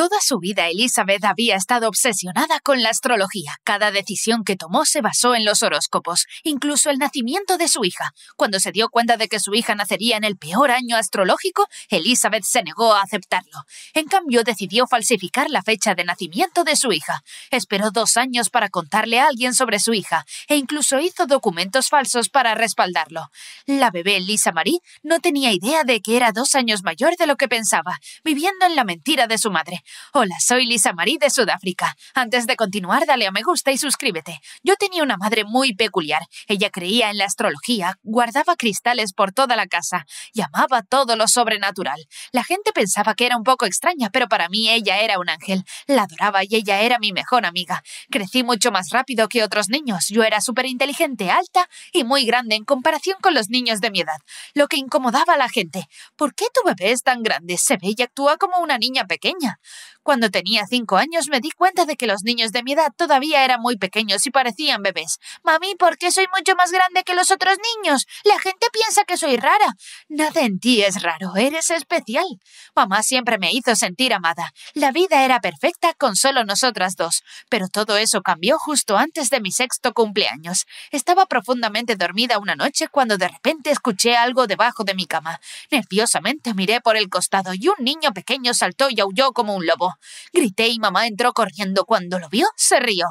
Toda su vida Elizabeth había estado obsesionada con la astrología. Cada decisión que tomó se basó en los horóscopos, incluso el nacimiento de su hija. Cuando se dio cuenta de que su hija nacería en el peor año astrológico, Elizabeth se negó a aceptarlo. En cambio, decidió falsificar la fecha de nacimiento de su hija. Esperó dos años para contarle a alguien sobre su hija, e incluso hizo documentos falsos para respaldarlo. La bebé Lisa Marie no tenía idea de que era dos años mayor de lo que pensaba, viviendo en la mentira de su madre. Hola, soy Lisa Marie de Sudáfrica. Antes de continuar, dale a me gusta y suscríbete. Yo tenía una madre muy peculiar. Ella creía en la astrología, guardaba cristales por toda la casa y amaba todo lo sobrenatural. La gente pensaba que era un poco extraña, pero para mí ella era un ángel. La adoraba y ella era mi mejor amiga. Crecí mucho más rápido que otros niños. Yo era súper inteligente, alta y muy grande en comparación con los niños de mi edad, lo que incomodaba a la gente. ¿Por qué tu bebé es tan grande? Se ve y actúa como una niña pequeña. Cuando tenía cinco años me di cuenta de que los niños de mi edad todavía eran muy pequeños y parecían bebés. Mami, ¿por qué soy mucho más grande que los otros niños? La gente piensa que soy rara. Nada en ti es raro, eres especial. Mamá siempre me hizo sentir amada. La vida era perfecta con solo nosotras dos, pero todo eso cambió justo antes de mi sexto cumpleaños. Estaba profundamente dormida una noche cuando de repente escuché algo debajo de mi cama. Nerviosamente miré por el costado y un niño pequeño saltó y aulló como un lobo. Grité y mamá entró corriendo. Cuando lo vio, se rió.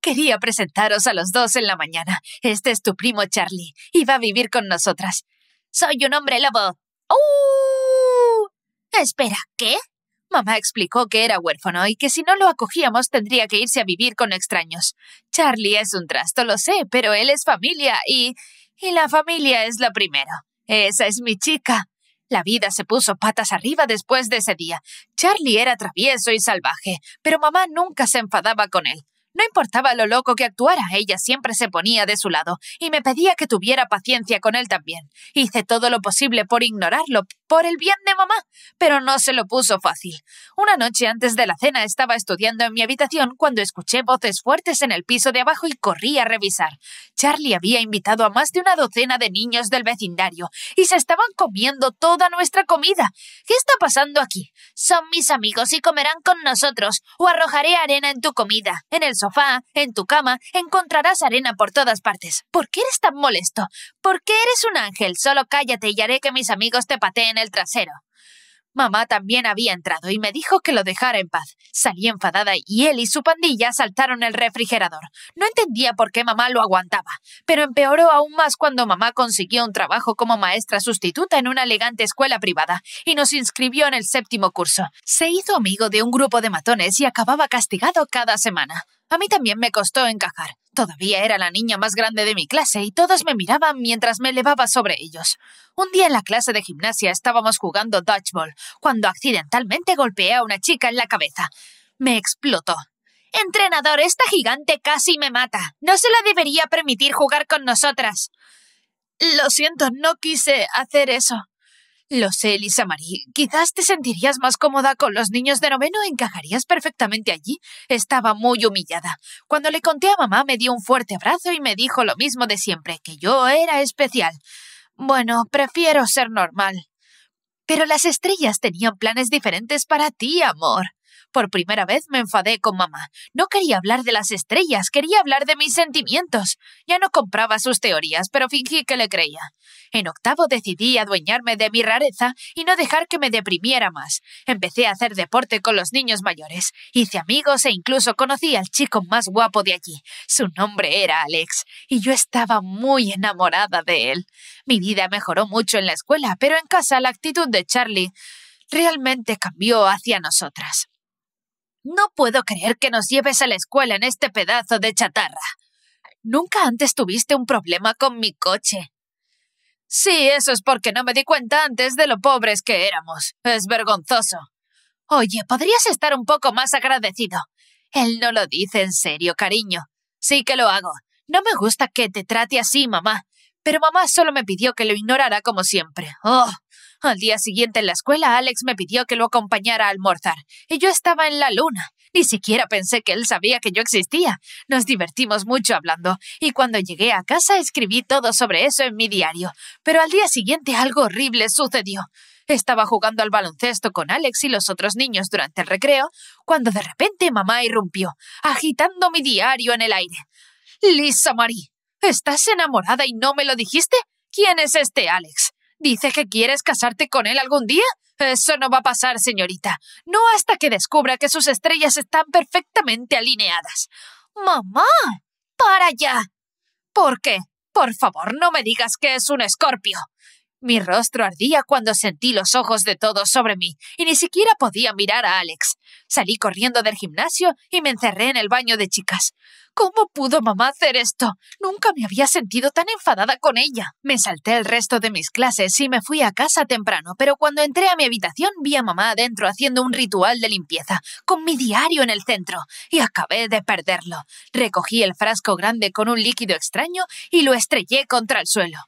Quería presentaros a los dos en la mañana. Este es tu primo Charlie, y va a vivir con nosotras. Soy un hombre lobo. ¡Uh! Espera, ¿qué? Mamá explicó que era huérfano y que si no lo acogíamos tendría que irse a vivir con extraños. Charlie es un trasto, lo sé, pero él es familia y... y la familia es lo primero. Esa es mi chica. La vida se puso patas arriba después de ese día. Charlie era travieso y salvaje, pero mamá nunca se enfadaba con él. No importaba lo loco que actuara, ella siempre se ponía de su lado y me pedía que tuviera paciencia con él también. Hice todo lo posible por ignorarlo, por el bien de mamá, pero no se lo puso fácil. Una noche antes de la cena estaba estudiando en mi habitación cuando escuché voces fuertes en el piso de abajo y corrí a revisar. Charlie había invitado a más de una docena de niños del vecindario y se estaban comiendo toda nuestra comida. ¿Qué está pasando aquí? Son mis amigos y comerán con nosotros, o arrojaré arena en tu comida, en el en tu cama, encontrarás arena por todas partes. ¿Por qué eres tan molesto? ¿Por qué eres un ángel? Solo cállate y haré que mis amigos te pateen el trasero. Mamá también había entrado y me dijo que lo dejara en paz. Salí enfadada y él y su pandilla saltaron el refrigerador. No entendía por qué mamá lo aguantaba, pero empeoró aún más cuando mamá consiguió un trabajo como maestra sustituta en una elegante escuela privada y nos inscribió en el séptimo curso. Se hizo amigo de un grupo de matones y acababa castigado cada semana. A mí también me costó encajar. Todavía era la niña más grande de mi clase y todos me miraban mientras me elevaba sobre ellos. Un día en la clase de gimnasia estábamos jugando dodgeball, cuando accidentalmente golpeé a una chica en la cabeza. Me explotó. Entrenador, esta gigante casi me mata. No se la debería permitir jugar con nosotras. Lo siento, no quise hacer eso. Lo sé, Lisa Marie. Quizás te sentirías más cómoda con los niños de noveno, encajarías perfectamente allí. Estaba muy humillada. Cuando le conté a mamá me dio un fuerte abrazo y me dijo lo mismo de siempre, que yo era especial. Bueno, prefiero ser normal. Pero las estrellas tenían planes diferentes para ti, amor. Por primera vez me enfadé con mamá. No quería hablar de las estrellas, quería hablar de mis sentimientos. Ya no compraba sus teorías, pero fingí que le creía. En octavo decidí adueñarme de mi rareza y no dejar que me deprimiera más. Empecé a hacer deporte con los niños mayores. Hice amigos e incluso conocí al chico más guapo de allí. Su nombre era Alex, y yo estaba muy enamorada de él. Mi vida mejoró mucho en la escuela, pero en casa la actitud de Charlie realmente cambió hacia nosotras. No puedo creer que nos lleves a la escuela en este pedazo de chatarra. Nunca antes tuviste un problema con mi coche. Sí, eso es porque no me di cuenta antes de lo pobres que éramos. Es vergonzoso. Oye, podrías estar un poco más agradecido. Él no lo dice en serio, cariño. Sí que lo hago. No me gusta que te trate así, mamá. Pero mamá solo me pidió que lo ignorara como siempre. ¡Oh! Al día siguiente en la escuela, Alex me pidió que lo acompañara a almorzar, y yo estaba en la luna. Ni siquiera pensé que él sabía que yo existía. Nos divertimos mucho hablando, y cuando llegué a casa escribí todo sobre eso en mi diario. Pero al día siguiente algo horrible sucedió. Estaba jugando al baloncesto con Alex y los otros niños durante el recreo, cuando de repente mamá irrumpió, agitando mi diario en el aire. Lisa Marie, ¿estás enamorada y no me lo dijiste? ¿Quién es este Alex? ¿Dice que quieres casarte con él algún día? Eso no va a pasar, señorita. No hasta que descubra que sus estrellas están perfectamente alineadas. Mamá. Para ya!» ¿Por qué? Por favor, no me digas que es un escorpio. Mi rostro ardía cuando sentí los ojos de todos sobre mí, y ni siquiera podía mirar a Alex. Salí corriendo del gimnasio y me encerré en el baño de chicas. ¿Cómo pudo mamá hacer esto? Nunca me había sentido tan enfadada con ella. Me salté el resto de mis clases y me fui a casa temprano, pero cuando entré a mi habitación vi a mamá adentro haciendo un ritual de limpieza, con mi diario en el centro, y acabé de perderlo. Recogí el frasco grande con un líquido extraño y lo estrellé contra el suelo.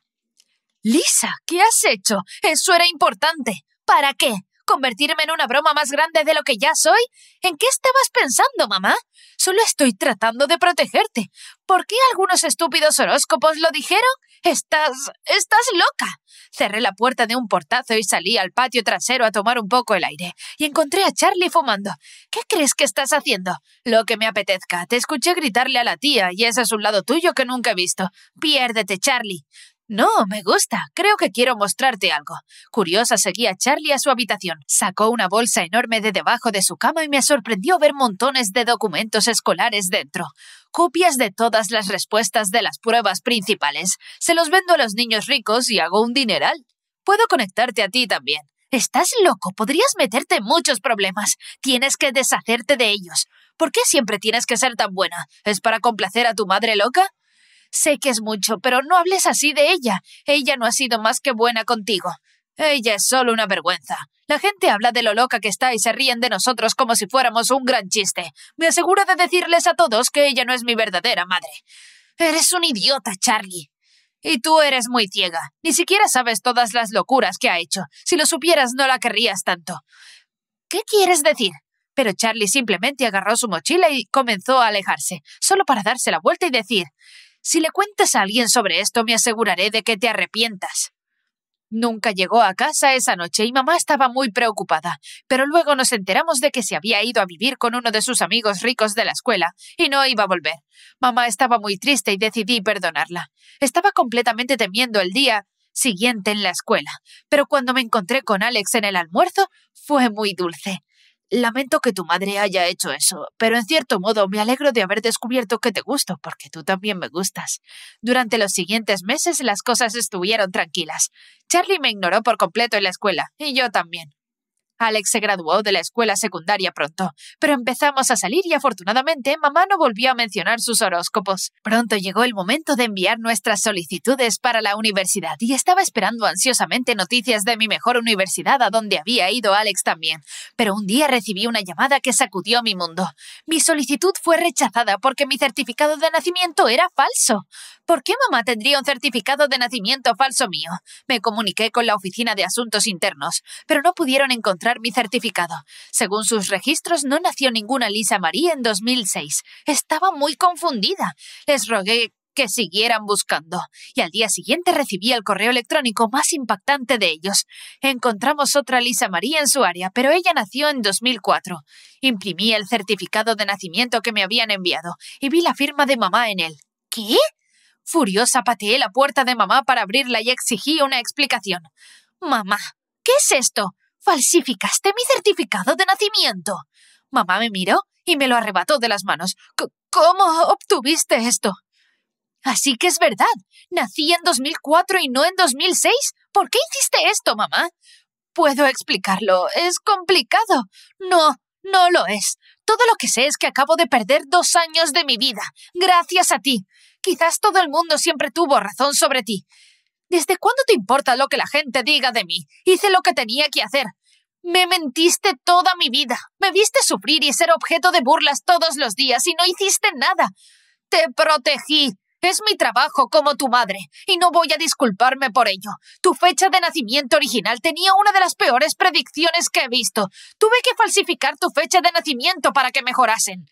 Lisa, ¿qué has hecho? Eso era importante. ¿Para qué? ¿Convertirme en una broma más grande de lo que ya soy? ¿En qué estabas pensando, mamá? Solo estoy tratando de protegerte. ¿Por qué algunos estúpidos horóscopos lo dijeron? Estás... estás loca. Cerré la puerta de un portazo y salí al patio trasero a tomar un poco el aire. Y encontré a Charlie fumando. ¿Qué crees que estás haciendo? Lo que me apetezca. Te escuché gritarle a la tía y ese es un lado tuyo que nunca he visto. Piérdete, Charlie. No, me gusta. Creo que quiero mostrarte algo. Curiosa seguía a Charlie a su habitación. Sacó una bolsa enorme de debajo de su cama y me sorprendió ver montones de documentos escolares dentro. Copias de todas las respuestas de las pruebas principales. Se los vendo a los niños ricos y hago un dineral. Puedo conectarte a ti también. Estás loco. Podrías meterte en muchos problemas. Tienes que deshacerte de ellos. ¿Por qué siempre tienes que ser tan buena? ¿Es para complacer a tu madre loca? Sé que es mucho, pero no hables así de ella. Ella no ha sido más que buena contigo. Ella es solo una vergüenza. La gente habla de lo loca que está y se ríen de nosotros como si fuéramos un gran chiste. Me aseguro de decirles a todos que ella no es mi verdadera madre. Eres un idiota, Charlie. Y tú eres muy ciega. Ni siquiera sabes todas las locuras que ha hecho. Si lo supieras, no la querrías tanto. ¿Qué quieres decir? Pero Charlie simplemente agarró su mochila y comenzó a alejarse, solo para darse la vuelta y decir si le cuentas a alguien sobre esto, me aseguraré de que te arrepientas. Nunca llegó a casa esa noche y mamá estaba muy preocupada, pero luego nos enteramos de que se había ido a vivir con uno de sus amigos ricos de la escuela y no iba a volver. Mamá estaba muy triste y decidí perdonarla. Estaba completamente temiendo el día siguiente en la escuela, pero cuando me encontré con Alex en el almuerzo fue muy dulce. Lamento que tu madre haya hecho eso, pero en cierto modo me alegro de haber descubierto que te gusto, porque tú también me gustas. Durante los siguientes meses las cosas estuvieron tranquilas. Charlie me ignoró por completo en la escuela, y yo también. Alex se graduó de la escuela secundaria pronto, pero empezamos a salir y afortunadamente mamá no volvió a mencionar sus horóscopos. Pronto llegó el momento de enviar nuestras solicitudes para la universidad y estaba esperando ansiosamente noticias de mi mejor universidad a donde había ido Alex también. Pero un día recibí una llamada que sacudió mi mundo. Mi solicitud fue rechazada porque mi certificado de nacimiento era falso. ¿Por qué mamá tendría un certificado de nacimiento falso mío? Me comuniqué con la oficina de asuntos internos, pero no pudieron encontrar mi certificado. Según sus registros, no nació ninguna Lisa María en 2006. Estaba muy confundida. Les rogué que siguieran buscando, y al día siguiente recibí el correo electrónico más impactante de ellos. Encontramos otra Lisa María en su área, pero ella nació en 2004. Imprimí el certificado de nacimiento que me habían enviado y vi la firma de mamá en él. ¿Qué? Furiosa pateé la puerta de mamá para abrirla y exigí una explicación. Mamá, ¿qué es esto? Falsificaste mi certificado de nacimiento. Mamá me miró y me lo arrebató de las manos. ¿Cómo obtuviste esto? Así que es verdad. Nací en 2004 y no en 2006. ¿Por qué hiciste esto, mamá? Puedo explicarlo. Es complicado. No, no lo es. Todo lo que sé es que acabo de perder dos años de mi vida, gracias a ti. Quizás todo el mundo siempre tuvo razón sobre ti. ¿Desde cuándo te importa lo que la gente diga de mí? Hice lo que tenía que hacer. Me mentiste toda mi vida. Me viste sufrir y ser objeto de burlas todos los días y no hiciste nada. Te protegí. Es mi trabajo como tu madre, y no voy a disculparme por ello. Tu fecha de nacimiento original tenía una de las peores predicciones que he visto. Tuve que falsificar tu fecha de nacimiento para que mejorasen.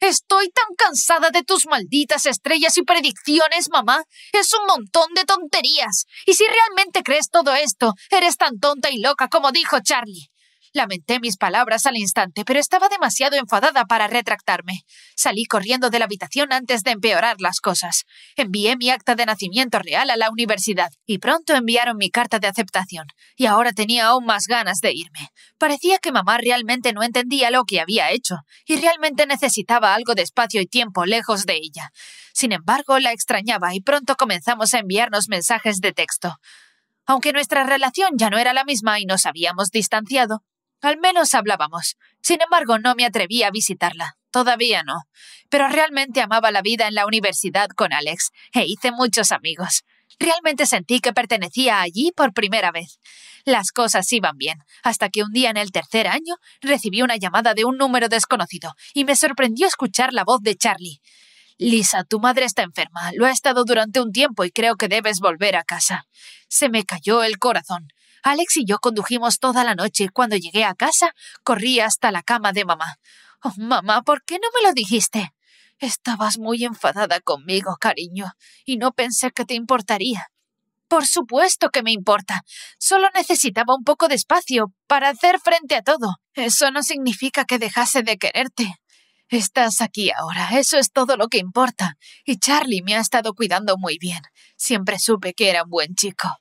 Estoy tan cansada de tus malditas estrellas y predicciones, mamá. Es un montón de tonterías. Y si realmente crees todo esto, eres tan tonta y loca como dijo Charlie. Lamenté mis palabras al instante, pero estaba demasiado enfadada para retractarme. Salí corriendo de la habitación antes de empeorar las cosas. Envié mi acta de nacimiento real a la universidad y pronto enviaron mi carta de aceptación, y ahora tenía aún más ganas de irme. Parecía que mamá realmente no entendía lo que había hecho, y realmente necesitaba algo de espacio y tiempo lejos de ella. Sin embargo, la extrañaba y pronto comenzamos a enviarnos mensajes de texto. Aunque nuestra relación ya no era la misma y nos habíamos distanciado, al menos hablábamos. Sin embargo, no me atreví a visitarla. Todavía no. Pero realmente amaba la vida en la universidad con Alex e hice muchos amigos. Realmente sentí que pertenecía allí por primera vez. Las cosas iban bien, hasta que un día en el tercer año recibí una llamada de un número desconocido y me sorprendió escuchar la voz de Charlie. Lisa, tu madre está enferma, lo ha estado durante un tiempo y creo que debes volver a casa. Se me cayó el corazón. Alex y yo condujimos toda la noche y cuando llegué a casa corrí hasta la cama de mamá. Oh, mamá, ¿por qué no me lo dijiste? Estabas muy enfadada conmigo, cariño, y no pensé que te importaría. Por supuesto que me importa. Solo necesitaba un poco de espacio para hacer frente a todo. Eso no significa que dejase de quererte. Estás aquí ahora, eso es todo lo que importa. Y Charlie me ha estado cuidando muy bien. Siempre supe que era un buen chico.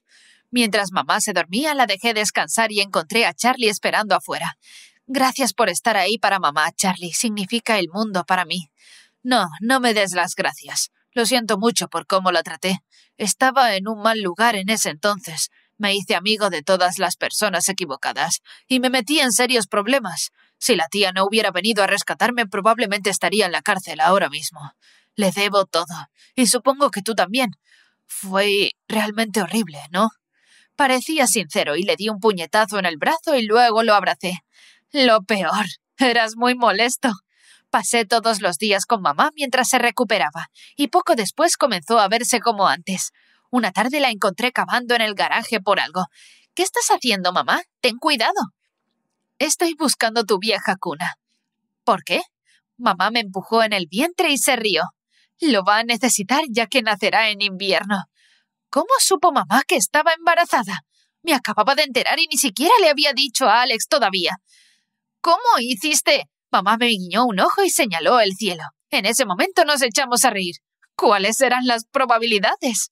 Mientras mamá se dormía, la dejé descansar y encontré a Charlie esperando afuera. Gracias por estar ahí para mamá, Charlie. Significa el mundo para mí. No, no me des las gracias. Lo siento mucho por cómo la traté. Estaba en un mal lugar en ese entonces. Me hice amigo de todas las personas equivocadas y me metí en serios problemas. Si la tía no hubiera venido a rescatarme, probablemente estaría en la cárcel ahora mismo. Le debo todo, y supongo que tú también. Fue realmente horrible, ¿no? Parecía sincero y le di un puñetazo en el brazo y luego lo abracé. Lo peor, eras muy molesto. Pasé todos los días con mamá mientras se recuperaba, y poco después comenzó a verse como antes. Una tarde la encontré cavando en el garaje por algo. ¿Qué estás haciendo, mamá? Ten cuidado. Estoy buscando tu vieja cuna. ¿Por qué? Mamá me empujó en el vientre y se rió. Lo va a necesitar ya que nacerá en invierno. ¿Cómo supo mamá que estaba embarazada? Me acababa de enterar y ni siquiera le había dicho a Alex todavía. ¿Cómo hiciste? Mamá me guiñó un ojo y señaló el cielo. En ese momento nos echamos a reír. ¿Cuáles eran las probabilidades?